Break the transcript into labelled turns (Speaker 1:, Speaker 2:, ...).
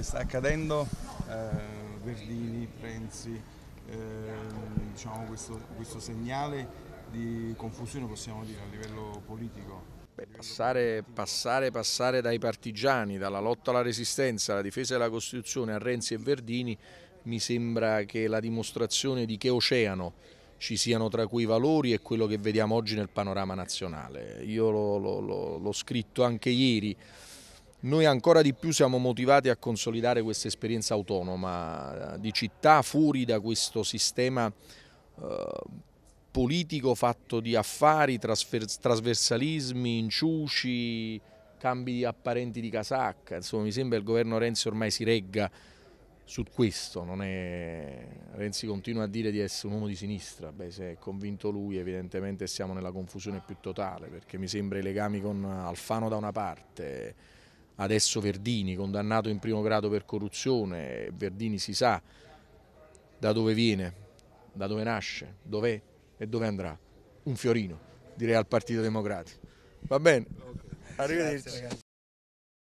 Speaker 1: che sta accadendo, eh, Verdini, Renzi, eh, diciamo questo, questo segnale di confusione possiamo dire a livello politico?
Speaker 2: Beh, passare, passare, passare, dai partigiani, dalla lotta alla resistenza, alla difesa della Costituzione a Renzi e Verdini mi sembra che la dimostrazione di che oceano ci siano tra quei valori e quello che vediamo oggi nel panorama nazionale. Io l'ho scritto anche ieri. Noi ancora di più siamo motivati a consolidare questa esperienza autonoma eh, di città fuori da questo sistema eh, politico fatto di affari, trasversalismi, inciuci, cambi apparenti di casacca. Insomma, mi sembra che il governo Renzi ormai si regga su questo. È... Renzi continua a dire di essere un uomo di sinistra. Beh, se è convinto lui, evidentemente siamo nella confusione più totale, perché mi sembra i legami con Alfano da una parte adesso Verdini, condannato in primo grado per corruzione, Verdini si sa da dove viene, da dove nasce, dov'è e dove andrà. Un fiorino, direi al Partito Democratico. Va bene?
Speaker 1: Arrivederci.